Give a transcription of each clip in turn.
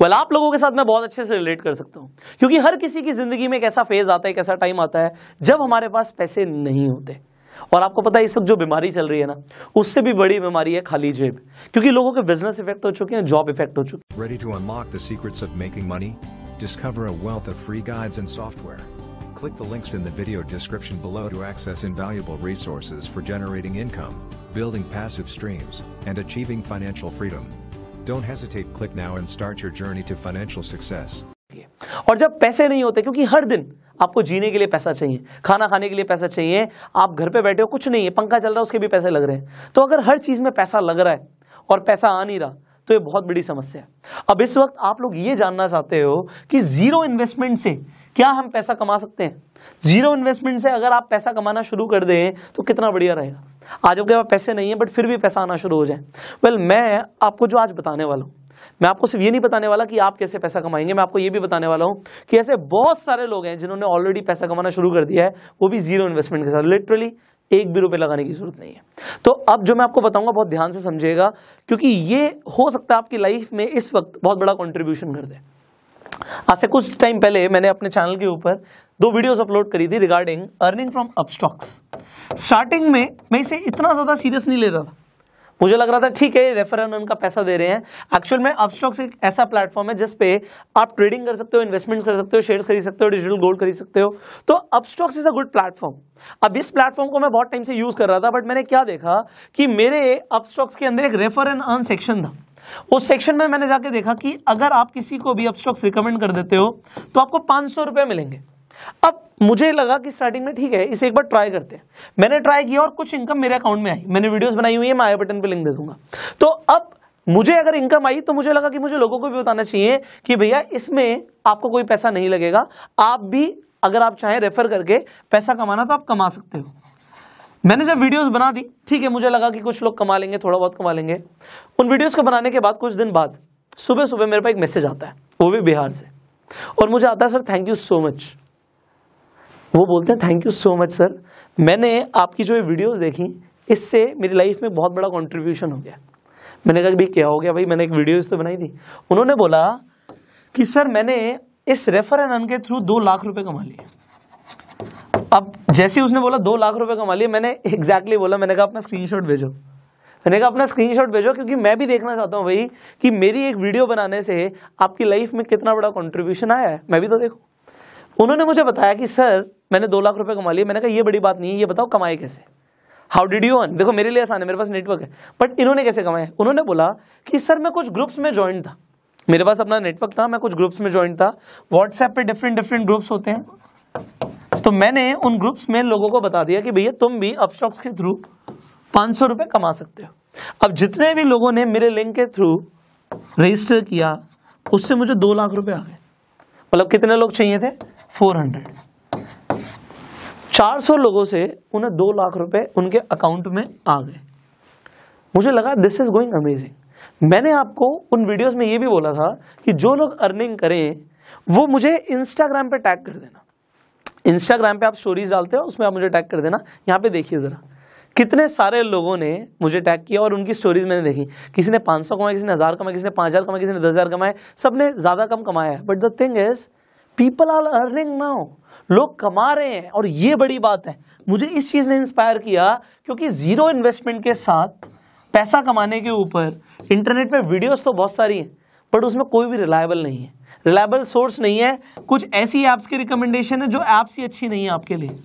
Well well, आप लोगों के साथ मैं बहुत अच्छे से रिलेट कर सकता हूँ क्योंकि हर किसी की ज़िंदगी में एक ऐसा फेज़ आता है एक ऐसा टाइम आता है जब हमारे पास पैसे नहीं होते और आपको पता है इस वक्त जो बीमारी चल रही है ना उससे भी बड़ी बीमारी है खाली जेब क्योंकि लोगों के बिजनेस इफेक्ट हो चुके हैं जॉब इफेक्ट हो चुके हैं ready to unlock the secrets of making money discover a wealth of free guides and software click the links in the video description below to access invaluable resources for generating income building passive streams and achieving financial freedom Don't hesitate, click now and start your journey to financial success. और जब पैसे नहीं होते क्योंकि हर दिन आपको जीने के लिए पैसा चाहिए खाना खाने के लिए पैसा चाहिए आप घर पे बैठे हो कुछ नहीं है पंखा चल रहा है उसके भी पैसे लग रहे हैं तो अगर हर चीज़ में पैसा लग रहा है और पैसा आ नहीं रहा तो ये बहुत बड़ी समस्या है अब इस वक्त आप लोग ये जानना चाहते हो कि ज़ीरो इन्वेस्टमेंट से क्या हम पैसा कमा सकते हैं ज़ीरो इन्वेस्टमेंट से अगर आप पैसा कमाना शुरू कर दें तो कितना बढ़िया रहेगा आज आपके पास पैसे नहीं है बट फिर भी पैसा आना शुरू हो जाए वेल well, मैं आपको जो आज बताने वाला हूँ मैं आपको सिर्फ ये नहीं बताने वाला कि आप कैसे पैसा कमाएंगे मैं आपको ये भी बताने वाला हूँ कि ऐसे बहुत सारे लोग हैं जिन्होंने ऑलरेडी पैसा कमाना शुरू कर दिया है वो भी जीरो इन्वेस्टमेंट के साथ लिटरली एक भी रुपए लगाने की जरूरत नहीं है तो अब जो मैं आपको बताऊंगा बहुत ध्यान से समझिएगा क्योंकि ये हो सकता है आपकी लाइफ में इस वक्त बहुत बड़ा कॉन्ट्रीब्यूशन कर दे आज से कुछ टाइम पहले मैंने अपने चैनल के ऊपर दो वीडियोस अपलोड करी थी regarding earning from Upstox starting में मैं इसे इतना ज़्यादा सीरियस नहीं ले रहा था मुझे लग रहा था ठीक है रेफर उनका पैसा दे रहे हैं एक्चुअल में अपस्टॉक्स एक ऐसा प्लेटफॉर्म है जिस पे आप ट्रेडिंग कर सकते हो इन्वेस्टमेंट कर सकते हो शेयर खरीद सकते हो डिजिटल गोल्ड खरीद सकते हो तो Upstox is a good platform अब इस प्लेटफॉर्म को मैं बहुत टाइम से यूज़ कर रहा था बट मैंने क्या देखा कि मेरे अपस्टॉक्स के अंदर एक रेफर एंड अर्न सेक्शन था उस सेक्शन में मैंने जाके देखा कि अगर आप किसी को भी अपस्टॉक्स रिकमेंड कर देते हो तो आपको पांच सौ मिलेंगे अब मुझे लगा कि स्टार्टिंग में ठीक है इसे एक बार ट्राई करते हैं मैंने ट्राई किया और कुछ इनकम मेरे अकाउंट में आई मैंने वीडियोस बनाई हुई है मैं आई बटन पे लिंक दे दूंगा तो अब मुझे अगर इनकम आई तो मुझे लगा कि मुझे लोगों को भी बताना चाहिए कि भैया इसमें आपको कोई पैसा नहीं लगेगा आप भी अगर आप चाहें रेफर करके पैसा कमाना तो आप कमा सकते हो मैंने जब वीडियोज बना दी ठीक है मुझे लगा कि कुछ लोग कमा लेंगे थोड़ा बहुत कमा लेंगे उन वीडियोज को बनाने के बाद कुछ दिन बाद सुबह सुबह मेरे पास एक मैसेज आता है वो भी बिहार से और मुझे आता है sir thank you so much वो बोलते हैं thank you so much sir मैंने आपकी जो ये वीडियोज़ देखी इससे मेरी लाइफ में बहुत बड़ा कॉन्ट्रीब्यूशन हो गया मैंने कहा भाई क्या हो गया भाई मैंने एक वीडियोज़ तो बनाई थी उन्होंने बोला कि सर मैंने इस रेफर एंड अन के थ्रू दो लाख रुपए कमा लिए अब जैसे उसने बोला दो लाख रुपए कमा लिए मैंने एग्जैक्टली exactly बोला मैंने कहा अपना स्क्रीनशॉट भेजो मैंने कहा अपना स्क्रीनशॉट भेजो क्योंकि मैं भी देखना चाहता हूँ भाई कि मेरी एक वीडियो बनाने से आपकी लाइफ में कितना बड़ा कॉन्ट्रीब्यूशन आया है मैं भी तो देखूँ उन्होंने मुझे बताया कि सर मैंने दो लाख रुपए कमा लिए मैंने कहा ये बड़ी बात नहीं है ये बताओ कमाए कैसे हाउ डिड यू अर्न देखो मेरे लिए आसान है मेरे पास नेटवर्क है बट इन्होंने कैसे कमाया उन्होंने बोला कि सर मैं कुछ ग्रुप्स में ज्वाइन था मेरे पास अपना नेटवर्क था मैं कुछ ग्रुप्स में ज्वाइन था व्हाट्सएप पे डिफरेंट डिफरेंट ग्रुप्स होते हैं तो मैंने उन ग्रुप्स में लोगों को बता दिया कि भैया तुम भी अपस्टॉक्स के थ्रू पाँच सौ कमा सकते हो अब जितने भी लोगों ने मेरे लिंक के थ्रू रजिस्टर किया उससे मुझे दो लाख रुपए आ गए मतलब कितने लोग चाहिए थे फोर हंड्रेड चार सौ लोगों से उन्हें दो लाख रुपए उनके अकाउंट में आ गए मुझे लगा दिस इज गोइंग अमेजिंग मैंने आपको उन वीडियोस में यह भी बोला था कि जो लोग अर्निंग करें वो मुझे इंस्टाग्राम पे टैग कर देना इंस्टाग्राम पे आप स्टोरीज डालते हो उसमें आप मुझे टैग कर देना यहाँ पे देखिए ज़रा कितने सारे लोगों ने मुझे टैग किया और उनकी स्टोरीज मैंने देखी किसी ने सौ कमाया किसी ने हज़ार कमाया किसी ने हजार कमाया किसी ने हजार कमाए सब ने ज़्यादा कम कमाया है but the thing is people are earning now लोग कमा रहे हैं और ये बड़ी बात है मुझे इस चीज़ ने इंस्पायर किया क्योंकि ज़ीरो इन्वेस्टमेंट के साथ पैसा कमाने के ऊपर इंटरनेट पे वीडियोस तो बहुत सारी हैं बट उसमें कोई भी रिलायबल नहीं है रिलायबल सोर्स नहीं है कुछ ऐसी ऐप्स की रिकमेंडेशन है जो ऐप्स ही अच्छी नहीं है आपके लिए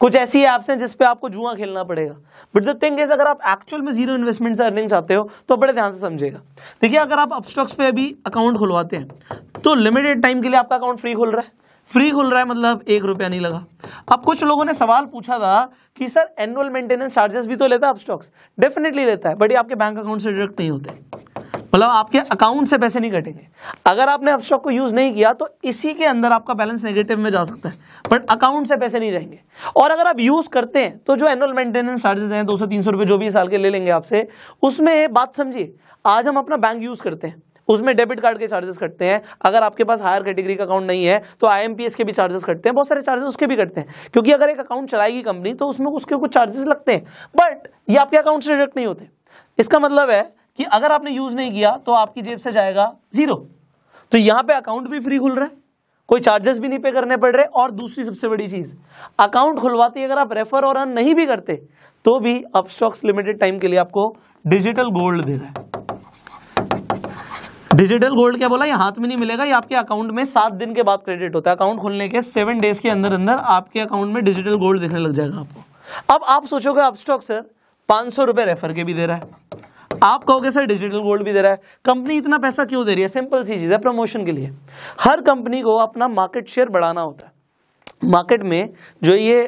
कुछ ऐसी ऐप्स हैं जिस पे आपको जुआ खेलना पड़ेगा बट द थिंग इज अगर आप एक्चुअल में जीरो इन्वेस्टमेंट से अर्निंग चाहते हो तो बड़े ध्यान से समझेगा देखिए अगर आप अपस्टॉक्स पे अभी अकाउंट खुलवाते हैं तो लिमिटेड टाइम के लिए आपका अकाउंट फ्री खुल रहा है फ्री खुल रहा है मतलब एक रुपया नहीं लगा अब कुछ लोगों ने सवाल पूछा था कि सर एनुअल मेंटेनेंस चार्जेस भी तो लेता है स्टॉक्स डेफिनेटली लेता है बट ये आपके बैंक अकाउंट से डिडक्ट नहीं होते मतलब आपके अकाउंट से पैसे नहीं कटेंगे अगर आपने अब स्टॉक को यूज़ नहीं किया तो इसी के अंदर आपका बैलेंस नेगेटिव में जा सकता है बट अकाउंट से पैसे नहीं जाएंगे और अगर आप यूज़ करते हैं तो जो एनुअल मेंटेनेंस चार्जेस हैं दो सौ तीन सौ रुपये जो भी साल के ले लेंगे आपसे उसमें बात समझिए आज हम अपना बैंक यूज़ करते हैं उसमें डेबिट कार्ड के चार्जेस कटते हैं अगर आपके पास हायर कैटेगरी का अकाउंट नहीं है तो आई के भी चार्जेस कटते हैं बहुत सारे चार्जेस उसके भी कटते हैं क्योंकि अगर एक अकाउंट चलाएगी कंपनी तो उसमें उसके कुछ चार्जेस लगते हैं बट ये आपके अकाउंट से डिडक्ट नहीं होते इसका मतलब है कि अगर आपने यूज नहीं किया तो आपकी जेब से जाएगा जीरो तो यहां पे अकाउंट भी फ्री खुल रहा है कोई चार्जेस भी नहीं पे करने पड़ रहे और दूसरी सबसे बड़ी चीज अकाउंट खुलवाते अगर आप रेफर और अन नहीं भी करते तो भी अपस्टॉक्स लिमिटेड टाइम के लिए आपको डिजिटल गोल्ड दे रहा है डिजिटल गोल्ड क्या बोला ये हाथ में नहीं मिलेगा ये आपके अकाउंट में सात दिन के बाद क्रेडिट होता है अकाउंट खोलने के सेवन डेज के अंदर अंदर आपके अकाउंट में डिजिटल गोल्ड दिखने लग जाएगा आपको अब आप सोचोगे आप स्टॉक सर पांच सौ रुपये रेफर के भी दे रहा है आप कहोगे सर डिजिटल गोल्ड भी दे रहा है कंपनी इतना पैसा क्यों दे रही है सिंपल सी चीज़ है प्रमोशन के लिए हर कंपनी को अपना मार्केट शेयर बढ़ाना होता है मार्केट में जो ये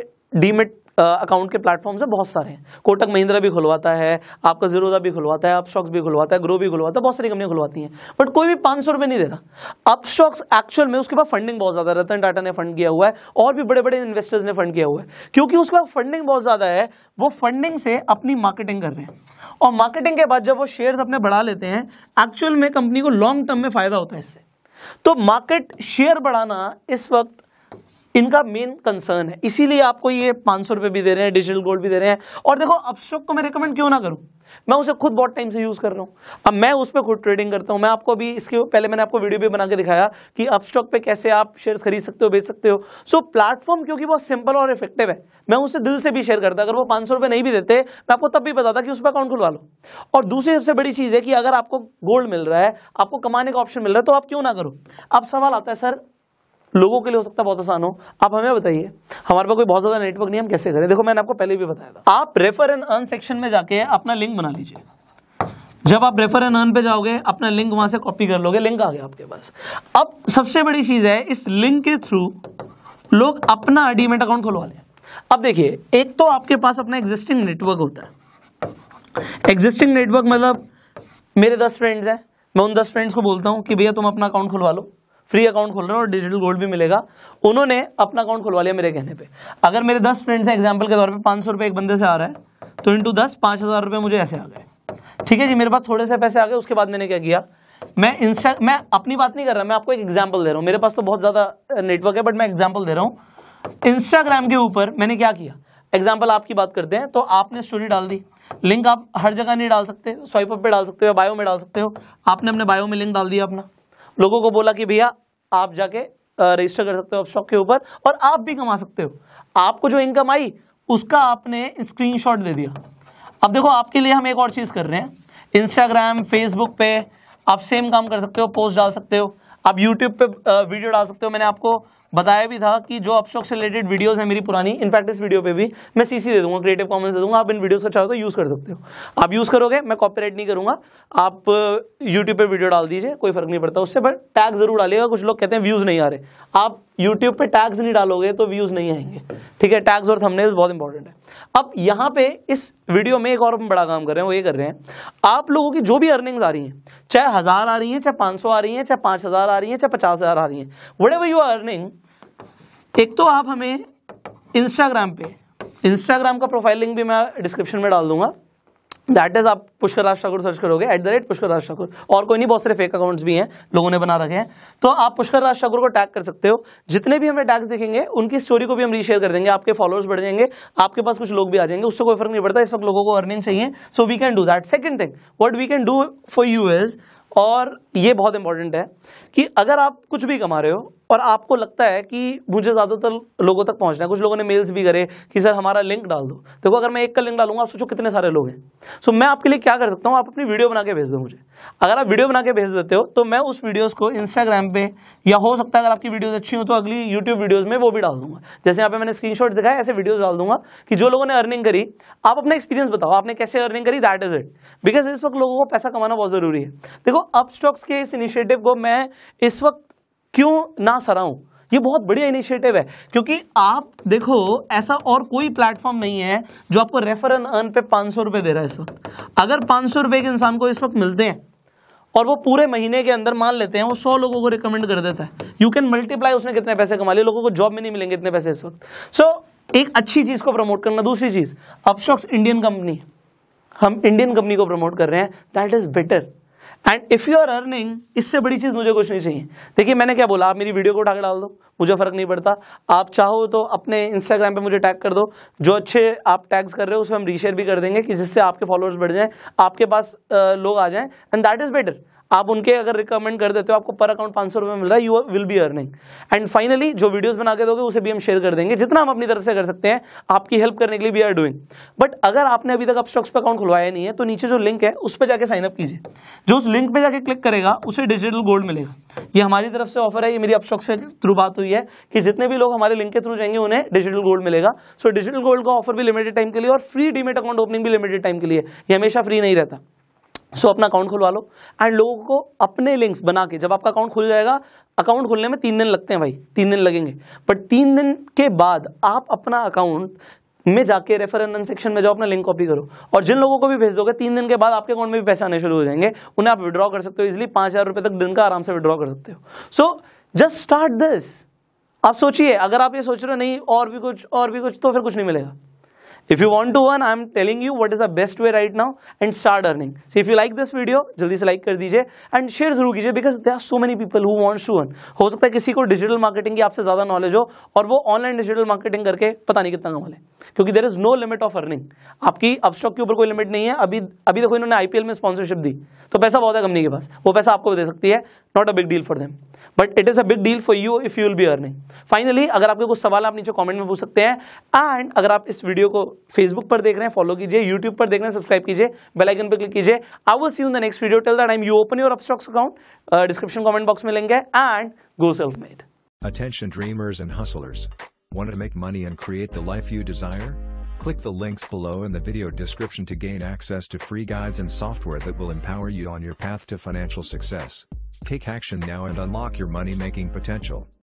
डीमेट अकाउंट के प्लेटफॉर्म्स से बहुत सारे हैं कोटक महिंद्रा भी खुलवाता है आपका जीरोदा भी खुलवाता है अपस्टॉक्स भी खुलवाता है ग्रो भी खुलवाता है बहुत सारी कंपनियां खुलवाती हैं बट कोई भी पाँच सौ नहीं दे रहा अपस्टॉक्स एक्चुअल में उसके पास फंडिंग बहुत ज़्यादा रतन टाटा ने फंड किया हुआ है और भी बड़े बड़े इन्वेस्टर्स ने फंड किया हुआ है क्योंकि उसके पास फंडिंग बहुत ज़्यादा है वो फंडिंग से अपनी मार्केटिंग कर रहे हैं और मार्केटिंग के बाद जब वो शेयर अपने बढ़ा लेते हैं एक्चुअल में कंपनी को लॉन्ग टर्म में फायदा होता है इससे तो मार्केट शेयर बढ़ाना इस वक्त इनका मेन कंसर्न है इसीलिए आपको ये पांच सौ रुपए भी दे रहे हैं डिजिटल गोल्ड भी दे रहे हैं और देखो अपस्टॉक को मैं रिकमेंड क्यों ना करूं मैं उसे खुद बहुत टाइम से यूज़ कर रहा हूं अब मैं उस पर खुद ट्रेडिंग करता हूं मैं आपको अभी इसके पहले मैंने आपको वीडियो भी बना के दिखाया कि अपस्टॉक पे कैसे आप शेयर खरीद सकते हो बेच सकते हो सो so, प्लेटफॉर्म क्योंकि बहुत सिंपल और इफेक्टिव है मैं उसे दिल से भी शेयर करता अगर वो पांच सौ नहीं भी देते मैं आपको तब भी बताता कि उस पर अकाउंट खुलवा लो और दूसरी सबसे बड़ी चीज़ है कि अगर आपको गोल्ड मिल रहा है आपको कमाने का ऑप्शन मिल रहा है तो आप क्यों ना करो अब सवाल आता है सर लोगों के लिए हो सकता है बहुत आसान हो आप हमें बताइए हमारे पास कोई बहुत ज़्यादा नेटवर्क नहीं हम कैसे करें देखो मैंने आपको पहले भी बताया था आप रेफर एंड अर्न सेक्शन में जाके अपना लिंक बना लीजिए जब आप रेफर एंड अर्न पे जाओगे अपना लिंक वहां से कॉपी कर लोगे लिंक आ गया आपके पास अब सबसे बड़ी चीज़ है इस लिंक के थ्रू लोग अपना डीमेट अकाउंट खुलवा लें अब देखिए एक तो आपके पास अपना एग्जिस्टिंग नेटवर्क होता है एग्जिस्टिंग नेटवर्क मतलब मेरे दस फ्रेंड्स हैं मैं उन दस फ्रेंड्स को बोलता हूँ कि भैया तुम अपना अकाउंट खुलवा लो फ्री अकाउंट खोल रहे हैं और डिजिटल गोल्ड भी मिलेगा उन्होंने अपना अकाउंट खुलवा लिया मेरे कहने पे अगर मेरे दस फ्रेंड्स हैं एग्जाम्पल के तौर पे पाँच सौ रुपये एक बंदे से आ रहा है तो इंटू दस पाँच हज़ार रुपये मुझे ऐसे आ गए ठीक है जी मेरे पास थोड़े से पैसे आ गए उसके बाद मैंने क्या किया मैं इंस्टा मैं अपनी बात नहीं कर रहा मैं आपको एक एग्जाम्पल दे रहा हूँ मेरे पास तो बहुत ज़्यादा नेटवर्क है बट मैं एग्जाम्पल दे रहा हूँ इंस्टाग्राम के ऊपर मैंने क्या किया एग्जाम्पल आपकी बात करते हैं तो आपने स्टोरी डाल दी लिंक आप हर जगह नहीं डाल सकते स्वाइप अप पे डाल सकते हो बायो में डाल सकते हो आपने अपने बायो में लिंक डाल दिया अपना लोगों को बोला कि भैया आप जाके रजिस्टर कर सकते हो आप के ऊपर और आप भी कमा सकते हो आपको जो इनकम आई उसका आपने स्क्रीनशॉट दे दिया अब देखो आपके लिए हम एक और चीज़ कर रहे हैं इंस्टाग्राम फेसबुक पे आप सेम काम कर सकते हो पोस्ट डाल सकते हो आप यूट्यूब पे वीडियो डाल सकते हो मैंने आपको बताया भी था कि जो से रिलेटेड वीडियोस है मेरी पुरानी इनफैक्ट इस वीडियो पे भी मैं सीसी दे दूंगा क्रिएटिव कॉमेंट्स दे दूंगा आप इन वीडियोस का चाहो तो यूज़ कर सकते हो आप यूज़ करोगे मैं कॉपीराइट नहीं करूंगा आप यूट्यूब पर वीडियो डाल दीजिए कोई फर्क नहीं पड़ता उससे बट टैग जरूर डालिएगा कुछ लोग कहते हैं व्यूज़ नहीं आ रहे आप यूट्यूब पे टैग्स नहीं डालोगे तो व्यूज नहीं आएंगे ठीक है टैग्स और थंबनेल्स बहुत इंपॉर्टेंट है अब यहाँ पे इस वीडियो में एक और हम बड़ा काम कर रहे हैं वो ये कर रहे हैं आप लोगों की जो भी अर्निंग्स आ रही हैं चाहे हज़ार आ रही हैं चाहे पांच आ रही हैं चाहे पांच आ रही हैं चाहे पचास आ रही हैं वट वो यू अर्निंग एक तो आप हमें इंस्टाग्राम पे इंस्टाग्राम का प्रोफाइल लिंक भी मैं डिस्क्रिप्शन में डाल दूंगा दैट इज आप पुष्कर राज ठाकुर सर्च करोगे at the rate Pushkar Raj Thakur और कोई नहीं बहुत सारे फेक अकाउंट्स भी हैं लोगों ने बना रखे हैं तो आप पुष्कर राज ठाकुर को टैग कर सकते हो जितने भी हमें टैग्स देखेंगे उनकी स्टोरी को भी हम रीशेयर कर देंगे आपके फॉलोअर्स बढ़ जाएंगे आपके पास कुछ लोग भी आ जाएंगे उससे कोई फर्क नहीं पड़ता इस वक्त लोगों को अर्निंग चाहिए so we can do that second thing what we can do for you is और ये बहुत इंपॉर्टेंट है कि अगर आप कुछ भी कमा रहे हो और आपको लगता है कि मुझे ज़्यादातर लोगों तक पहुंचना है कुछ लोगों ने मेल्स भी करे कि सर हमारा लिंक डाल दो देखो अगर मैं एक का लिंक डालूंगा आप सोचो कितने सारे लोग हैं सो मैं आपके लिए क्या कर सकता हूँ आप अपनी वीडियो बना के भेज दो मुझे अगर आप वीडियो बना के भेज देते हो तो मैं उस वीडियोज़ को इंस्टाग्राम पर या हो सकता है अगर आपकी वीडियोज़ अच्छी हो तो अगली यूट्यूब वीडियोज़ में वो भी डाल दूंगा जैसे यहाँ पे मैंने स्क्रीन शॉट दिखाया ऐसे वीडियोज डाल दूंगा कि जो लोगों ने अर्निंग करी आप अपना एक्सपीरियंस बताओ आपने कैसे अर्निंग करी दैट इज इट बिकॉज इस वक्त लोगों को पैसा कमाना बहुत ज़रूरी है देखो स्टॉक्स के इस इनिशिएटिव को मैं इस वक्त क्यों ना सराहूं ये बहुत बढ़िया इनिशिएटिव है क्योंकि आप देखो ऐसा और कोई प्लेटफॉर्म नहीं है जो आपको रेफर एंड अर्न पे पांच सौ रुपए दे रहा है इस वक्त अगर पांच सौ रुपए के इंसान को इस वक्त मिलते हैं और वो पूरे महीने के अंदर मान लेते हैं वो सौ लोगों को रिकमेंड कर देता है यू कैन मल्टीप्लाई उसने कितने पैसे कमा लिए लोगों को जॉब में नहीं मिलेंगे इतने पैसे इस वक्त सो so, एक अच्छी चीज़ को प्रमोट करना दूसरी चीज़ अपशॉक्स इंडियन कंपनी हम इंडियन कंपनी को प्रमोट कर रहे हैं that is better and if you are earning इससे बड़ी चीज़ मुझे कुछ नहीं चाहिए देखिए मैंने क्या बोला आप मेरी वीडियो को उठा डाल दो मुझे फ़र्क नहीं पड़ता आप चाहो तो अपने इंस्टाग्राम पे मुझे टैग कर दो जो अच्छे आप टैग्स कर रहे हो उसमें हम रीशेयर भी कर देंगे कि जिससे आपके फॉलोअर्स बढ़ जाएं आपके पास लोग आ जाएं एंड दैट इज़ बेटर आप उनके अगर रिकमेंड कर देते हो आपको पर अकाउंट पांच सौ मिल रहा है you will be earning and finally जो वीडियोस बना के दोगे उसे भी हम शेयर कर देंगे जितना हम अपनी तरफ से कर सकते हैं आपकी हेल्प करने के लिए वी आर डूइंग बट अगर आपने अभी तक आप स्टॉक्स पर अकाउंट खुलवाया नहीं है तो नीचे जो लिंक है उस पर जाकर साइनअप कीजिए जो उस लिंक पर जाकर क्लिक करेगा उसे डिजिटल गोल्ड मिलेगा ये हमारी तरफ से ऑफर है ये मेरी अपस्टॉक्स के थ्रू बात हुई है कि जितने भी लोग हमारे लिंक के थ्रू जाएंगे उन्हें डिजिटल गोल्ड मिलेगा सो डिजिटल गोल्ड का ऑफर भी लिमिटेड टाइम के लिए और फ्री डीमेट अकाउंट ओपनिंग भी लिमिटेड टाइम के लिए ये हमेशा फ्री नहीं रहता सो अपना अकाउंट खुलवा लो एंड लोगों को अपने लिंक्स बना के जब आपका अकाउंट खुल जाएगा अकाउंट खुलने में तीन दिन लगते हैं भाई तीन दिन लगेंगे बट तीन दिन के बाद आप अपना अकाउंट में जाके रेफर सेक्शन में जाओ अपना लिंक कॉपी करो और जिन लोगों को भी भेज दोगे तीन दिन के बाद आपके अकाउंट में भी पैसे आने शुरू हो जाएंगे उन्हें आप विड्रॉ कर सकते हो इजिली पाँच हज़ार तक दिन का आराम से विड्रॉ कर सकते हो सो जस्ट स्टार्ट दिस आप सोचिए अगर आप ये सोच रहे हो नहीं और भी कुछ और भी कुछ तो फिर कुछ नहीं मिलेगा If you want to earn, I am telling you what is the best way right now and start earning. So if you like this video, जल्दी से like कर दीजिए and share जरूर कीजिए because there are so many people who want to earn. हो सकता है किसी को digital marketing की आपसे ज़्यादा knowledge हो और वो online digital marketing करके पता नहीं कितना कमा ले क्योंकि there is no limit of earning. आपकी अपस्टॉक के ऊपर कोई limit नहीं है अभी अभी देखो इन्होंने ipl में sponsorship दी तो पैसा बहुत है कंपनी के पास वो पैसा आपको दे सकती है not a big deal for them but it is a big deal for you if you will be earning finally अगर आपके कुछ सवाल आप नीचे कमेंट में पूछ सकते हैं एंड अगर आप इस वीडियो को फेसबुक पर देख रहे हैं फॉलो कीजिए यूट्यूब पर देख रहे हैं सब्सक्राइब कीजिए बेल आइकन पर क्लिक कीजिए आई वो see you in the next video tell the time you open your Upstox account description comment box में लेंगे and go self made Attention dreamers and hustlers. Want to make money and create the life you desire? Click the links below in the video description to gain access to free guides and software that will empower you on your path to financial success. Take action now and unlock your money-making potential.